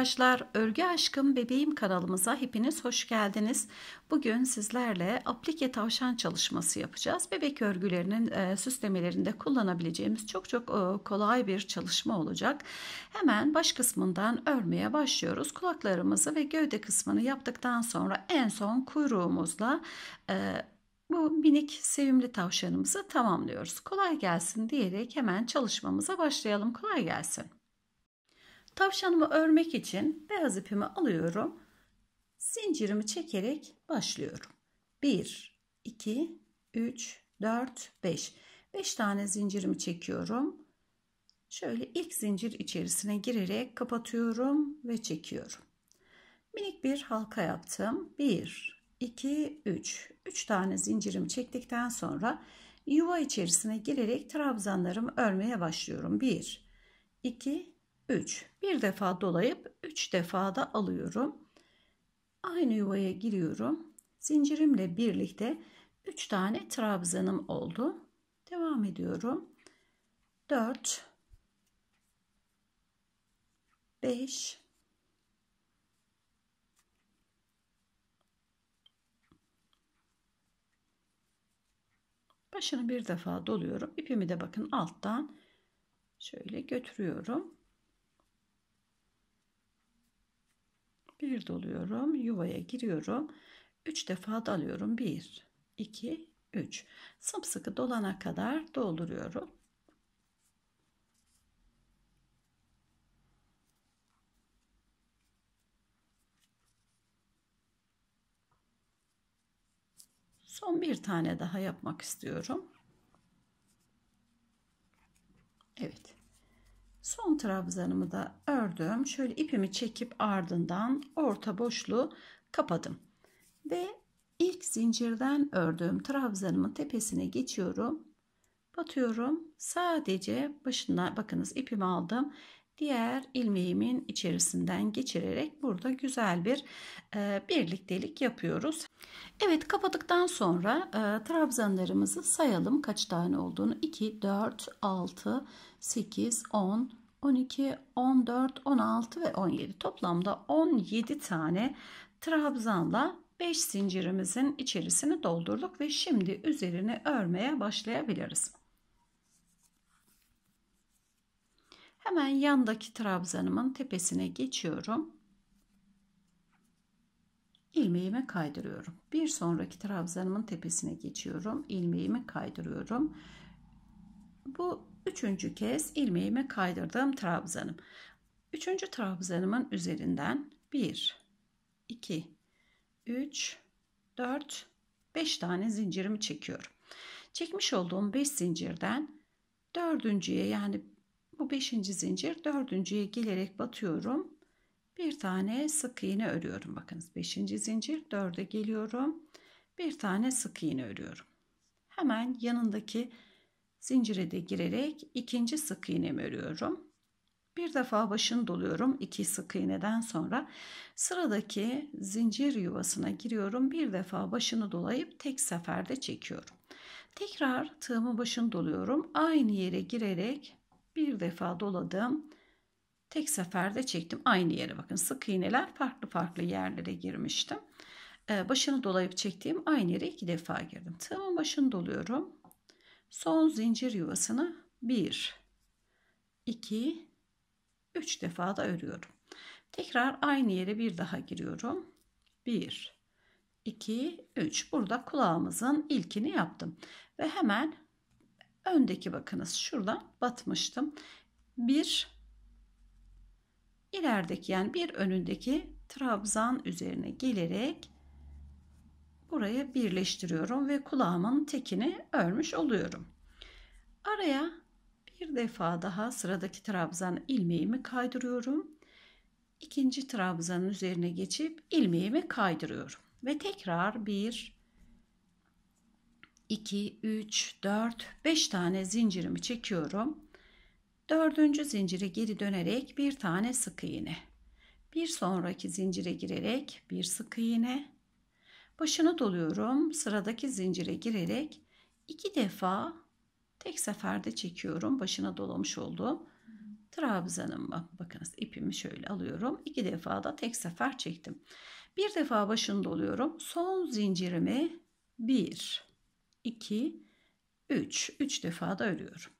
arkadaşlar, Örgü Aşkım Bebeğim kanalımıza hepiniz hoş geldiniz. Bugün sizlerle aplike tavşan çalışması yapacağız. Bebek örgülerinin e, süslemelerinde kullanabileceğimiz çok çok e, kolay bir çalışma olacak. Hemen baş kısmından örmeye başlıyoruz. Kulaklarımızı ve gövde kısmını yaptıktan sonra en son kuyruğumuzla e, bu minik sevimli tavşanımızı tamamlıyoruz. Kolay gelsin diyerek hemen çalışmamıza başlayalım. Kolay gelsin. Tavşanımı örmek için beyaz ipimi alıyorum. Zincirimi çekerek başlıyorum. 1, 2, 3, 4, 5. 5 tane zincirimi çekiyorum. Şöyle ilk zincir içerisine girerek kapatıyorum ve çekiyorum. Minik bir halka yaptım. 1, 2, 3. 3 tane zincirimi çektikten sonra yuva içerisine girerek trabzanlarımı örmeye başlıyorum. 1, 2, 3. Bir defa dolayıp 3 defa da alıyorum. Aynı yuvaya giriyorum. Zincirimle birlikte 3 tane trabzanım oldu. Devam ediyorum. 4 5 Başını bir defa doluyorum. ipimi de bakın alttan şöyle götürüyorum. bir doluyorum yuvaya giriyorum 3 defa dalıyorum 1 2 3 sımsıkı dolana kadar dolduruyorum Son bir tane daha yapmak istiyorum. Evet. Son trabzanımı da ördüm. Şöyle ipimi çekip ardından orta boşluğu kapadım. Ve ilk zincirden ördüğüm trabzanımın tepesine geçiyorum. Batıyorum. Sadece başına bakınız ipimi aldım. Diğer ilmeğimin içerisinden geçirerek burada güzel bir e, birliktelik yapıyoruz. Evet kapadıktan sonra e, trabzanlarımızı sayalım kaç tane olduğunu. 2, 4, 6, 8, 10, 12, 14, 16 ve 17 toplamda 17 tane trabzanla 5 zincirimizin içerisini doldurduk ve şimdi üzerine örmeye başlayabiliriz. Hemen yandaki trabzanımın tepesine geçiyorum. Ilmeğimi kaydırıyorum. Bir sonraki trabzanımın tepesine geçiyorum. Ilmeğimi kaydırıyorum. Bu üçüncü kez ilmeğimi kaydırdım trabzanım. Üçüncü trabzanımın üzerinden 1, 2, 3, 4, 5 tane zincirimi çekiyorum. Çekmiş olduğum 5 zincirden dördüncüye yani bu 5. zincir dördüncüye gelerek batıyorum. Bir tane sık iğne örüyorum. Bakınız 5. zincir 4'e geliyorum. Bir tane sık iğne örüyorum. Hemen yanındaki zincire de girerek ikinci sık iğnemi örüyorum. Bir defa başını doluyorum. iki sık iğneden sonra sıradaki zincir yuvasına giriyorum. Bir defa başını dolayıp tek seferde çekiyorum. Tekrar tığımı başını doluyorum. Aynı yere girerek bir defa doladım. Tek seferde çektim. Aynı yere bakın sık iğneler farklı farklı yerlere girmiştim. Ee, başını dolayıp çektiğim aynı yere iki defa girdim. Tığımın başını doluyorum Son zincir yuvasını 1 2 3 defa da örüyorum. Tekrar aynı yere bir daha giriyorum. 1 2 3 burada kulağımızın ilkini yaptım ve hemen öndeki bakınız şuradan batmıştım. 1 ilerideki yani bir önündeki trabzan üzerine gelerek buraya birleştiriyorum ve kulağımın tekini örmüş oluyorum. Araya bir defa daha sıradaki trabzan ilmeğimi kaydırıyorum. İkinci trabzanın üzerine geçip ilmeğimi kaydırıyorum. Ve tekrar bir 2, 3, 4, 5 tane zincirimi çekiyorum. Dördüncü zincire geri dönerek bir tane sık iğne. Bir sonraki zincire girerek bir sık iğne. Başını doluyorum. Sıradaki zincire girerek iki defa tek seferde çekiyorum. Başına dolamış oldum. Trabzanımı bakınız ipimi şöyle alıyorum. İki defa da tek sefer çektim. Bir defa başını doluyorum. Son zincirimi 1 2 3 3 defa da örüyorum.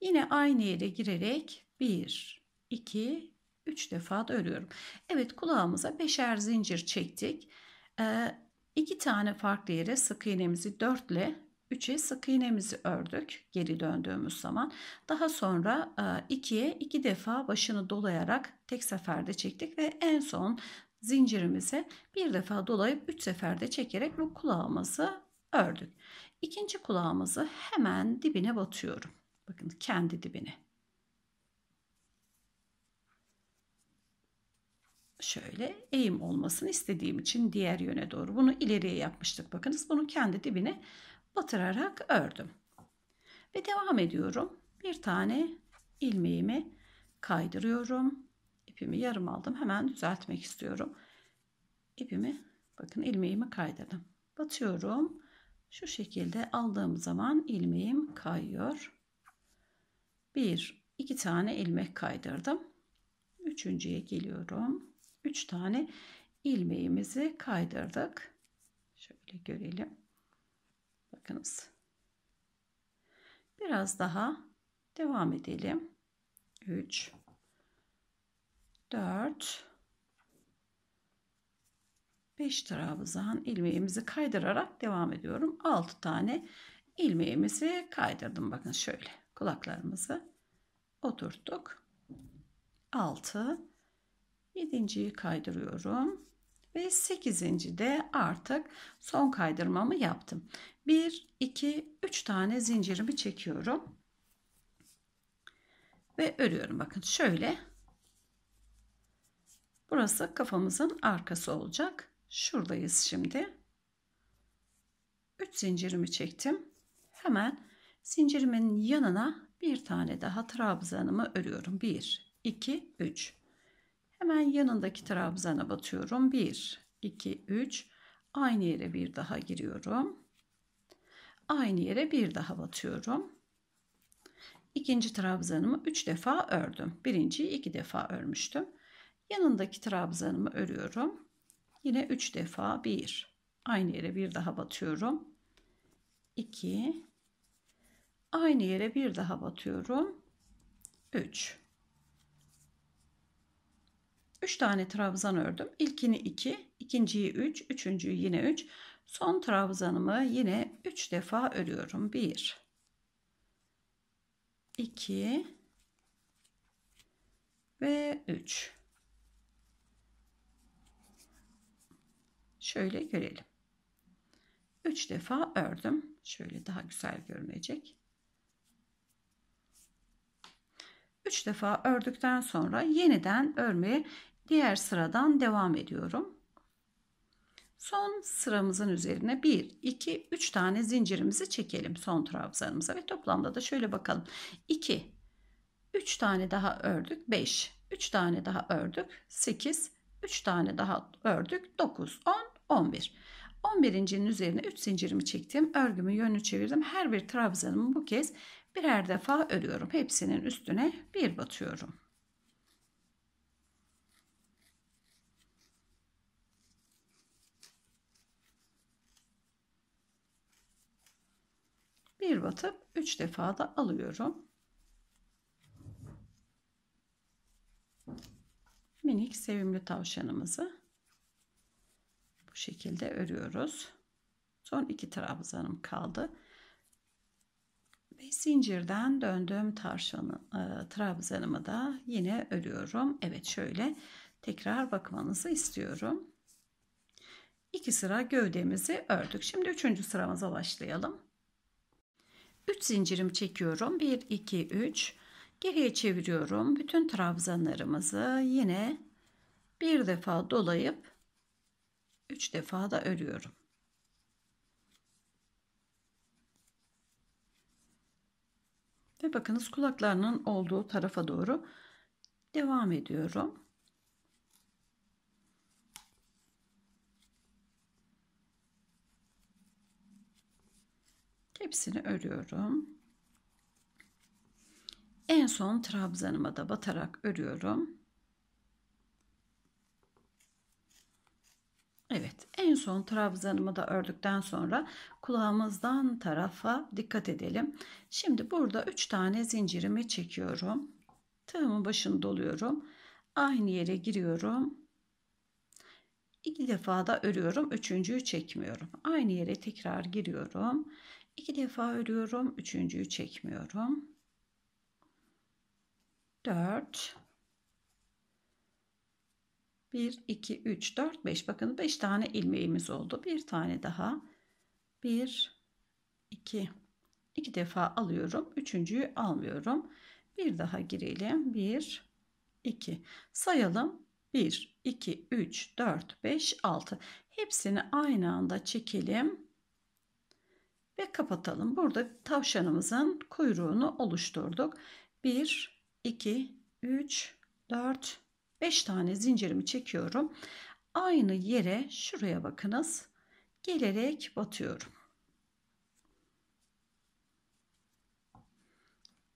Yine aynı yere girerek 1 2 3 defa da örüyorum. Evet kulağımıza beşer zincir çektik. Ee, 2 tane farklı yere sık iğnemizi 4 ile 3'e sık iğnemizi ördük geri döndüğümüz zaman. Daha sonra 2'ye e, 2 defa başını dolayarak tek seferde çektik ve en son zincirimize bir defa dolayıp 3 seferde çekerek bu kulağımızı ördük. İkinci kulağımızı hemen dibine batıyorum. Bakın kendi dibine. şöyle eğim olmasını istediğim için diğer yöne doğru bunu ileriye yapmıştık. Bakınız bunu kendi dibine batırarak ördüm. Ve devam ediyorum. Bir tane ilmeğimi kaydırıyorum. ipimi yarım aldım. Hemen düzeltmek istiyorum. İpimi bakın ilmeğimi kaydırdım. Batıyorum. Şu şekilde aldığım zaman ilmeğim kayıyor. Bir, iki tane ilmek kaydırdım. Üçüncüye geliyorum. 3 tane ilmeğimizi kaydırdık. Şöyle görelim. Bakınız. Biraz daha devam edelim. 3 4 5 trabzan ilmeğimizi kaydırarak devam ediyorum. 6 tane ilmeğimizi kaydırdım. Bakın şöyle kulaklarımızı oturttuk. 6 Yedinciyi kaydırıyorum. Ve sekizinci de artık son kaydırmamı yaptım. Bir iki üç tane zincirimi çekiyorum. Ve örüyorum. Bakın şöyle. Burası kafamızın arkası olacak. Şuradayız şimdi. 3 zincirimi çektim. Hemen zincirimin yanına bir tane daha trabzanımı örüyorum. 1, 2, 3. Hemen yanındaki trabzana batıyorum. 1, 2, 3. Aynı yere bir daha giriyorum. Aynı yere bir daha batıyorum. İkinci trabzanımı 3 defa ördüm. Birinciyi 2 defa örmüştüm. Yanındaki trabzanımı örüyorum. Yine 3 defa 1. Aynı yere bir daha batıyorum. 2. Aynı yere bir daha batıyorum. 3. 3 tane trabzan ördüm. İlkini 2, ikinciyi 3, üç, üçüncüyü yine 3. Üç. Son trabzanımı yine 3 defa örüyorum. 1 2 ve 3. Şöyle görelim. 3 defa ördüm. Şöyle daha güzel görünecek. 3 defa ördükten sonra yeniden örmeye diğer sıradan devam ediyorum. Son sıramızın üzerine 1, 2, 3 tane zincirimizi çekelim son trabzanımıza ve toplamda da şöyle bakalım. 2, 3 tane daha ördük 5, 3 tane daha ördük 8, 3 tane daha ördük 9, 10, 11. 11.'nin üzerine 3 zincirimi çektim. Örgümü yönünü çevirdim. Her bir trabzanımı bu kez Birer defa örüyorum. Hepsinin üstüne bir batıyorum. Bir batıp üç defa da alıyorum. Minik sevimli tavşanımızı bu şekilde örüyoruz. Son iki trabzanım kaldı. Ve zincirden döndüm e, trabzanımı da yine örüyorum. Evet şöyle tekrar bakmanızı istiyorum. İki sıra gövdemizi ördük. Şimdi üçüncü sıramıza başlayalım. 3 zincirimi çekiyorum. 1, 2, 3. Geriye çeviriyorum. Bütün trabzanlarımızı yine bir defa dolayıp üç defa da örüyorum. Ve bakınız kulaklarının olduğu tarafa doğru devam ediyorum. Hepsini örüyorum. En son trabzanıma da batarak örüyorum. Evet en son trabzanımı da ördükten sonra kulağımızdan tarafa dikkat edelim. Şimdi burada 3 tane zincirimi çekiyorum. Tığımın başını doluyorum. Aynı yere giriyorum. İki defa da örüyorum. Üçüncüyü çekmiyorum. Aynı yere tekrar giriyorum. İki defa örüyorum. Üçüncüyü çekmiyorum. 4 1, 2, 3, 4, 5. Bakın 5 tane ilmeğimiz oldu. Bir tane daha. 1, 2. 2 defa alıyorum. Üçüncüyü almıyorum. Bir daha girelim. 1, 2. Sayalım. 1, 2, 3, 4, 5, 6. Hepsini aynı anda çekelim. Ve kapatalım. Burada tavşanımızın kuyruğunu oluşturduk. 1, 2, 3, 4, 5 tane zincirimi çekiyorum. Aynı yere şuraya bakınız. Gelerek batıyorum.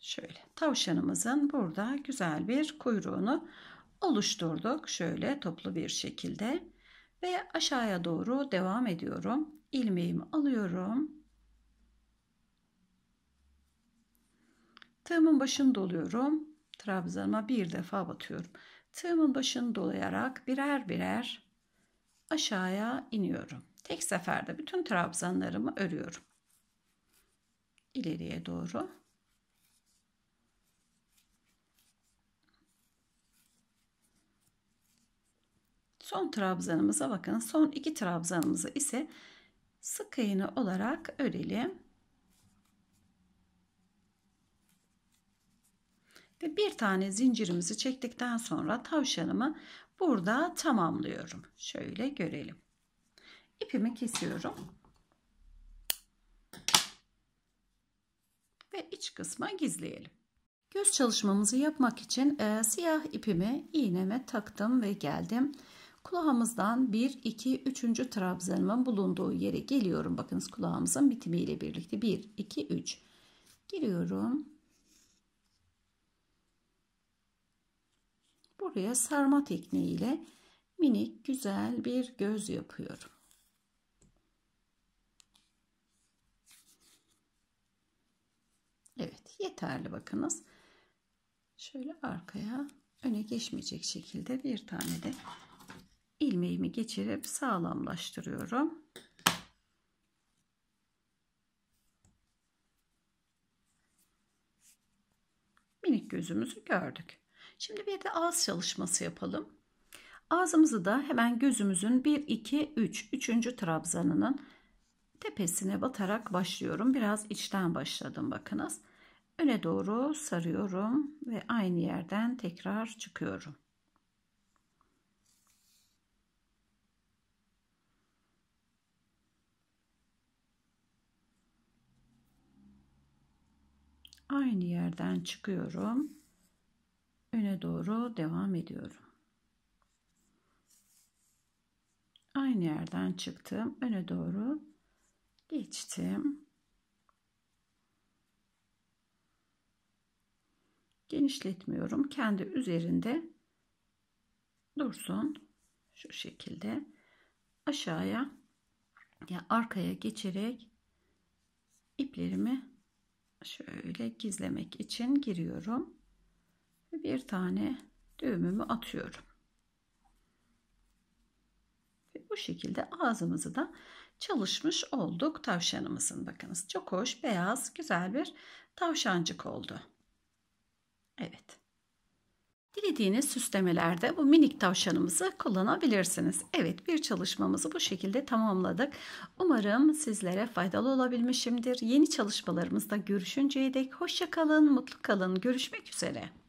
Şöyle tavşanımızın burada güzel bir kuyruğunu oluşturduk. Şöyle toplu bir şekilde ve aşağıya doğru devam ediyorum. Ilmeğimi alıyorum. Tığımın başını doluyorum. Trabzanıma bir defa batıyorum. Tığımın başını dolayarak birer birer aşağıya iniyorum. Tek seferde bütün trabzanlarımı örüyorum. İleriye doğru. Son trabzanımıza bakın. Son iki trabzanımızı ise sık iğne olarak örelim. Ve bir tane zincirimizi çektikten sonra tavşanımı burada tamamlıyorum. Şöyle görelim. İpimi kesiyorum. Ve iç kısma gizleyelim. Göz çalışmamızı yapmak için e, siyah ipimi iğneme taktım ve geldim. Kulağımızdan 1, 2, 3. trabzanımın bulunduğu yere geliyorum. Bakınız kulağımızın bitimiyle birlikte 1, 2, 3 giriyorum Buraya sarma tekniğiyle minik güzel bir göz yapıyorum. Evet yeterli bakınız. Şöyle arkaya öne geçmeyecek şekilde bir tane de ilmeğimi geçirip sağlamlaştırıyorum. Minik gözümüzü gördük. Şimdi bir de ağız çalışması yapalım. Ağzımızı da hemen gözümüzün 1, 2, 3, 3. trabzanının tepesine batarak başlıyorum. Biraz içten başladım bakınız. Öne doğru sarıyorum ve aynı yerden tekrar çıkıyorum. Aynı yerden çıkıyorum öne doğru devam ediyorum. Aynı yerden çıktım. Öne doğru geçtim. Genişletmiyorum. Kendi üzerinde dursun. Şu şekilde aşağıya ya arkaya geçerek iplerimi şöyle gizlemek için giriyorum bir tane düğümümü atıyorum. Ve bu şekilde ağzımızı da çalışmış olduk tavşanımızın. Bakınız çok hoş, beyaz, güzel bir tavşancık oldu. Evet. Dilediğiniz süslemelerde bu minik tavşanımızı kullanabilirsiniz. Evet bir çalışmamızı bu şekilde tamamladık. Umarım sizlere faydalı olabilmişimdir. Yeni çalışmalarımızda görüşünceye dek hoşça kalın, mutlu kalın. Görüşmek üzere.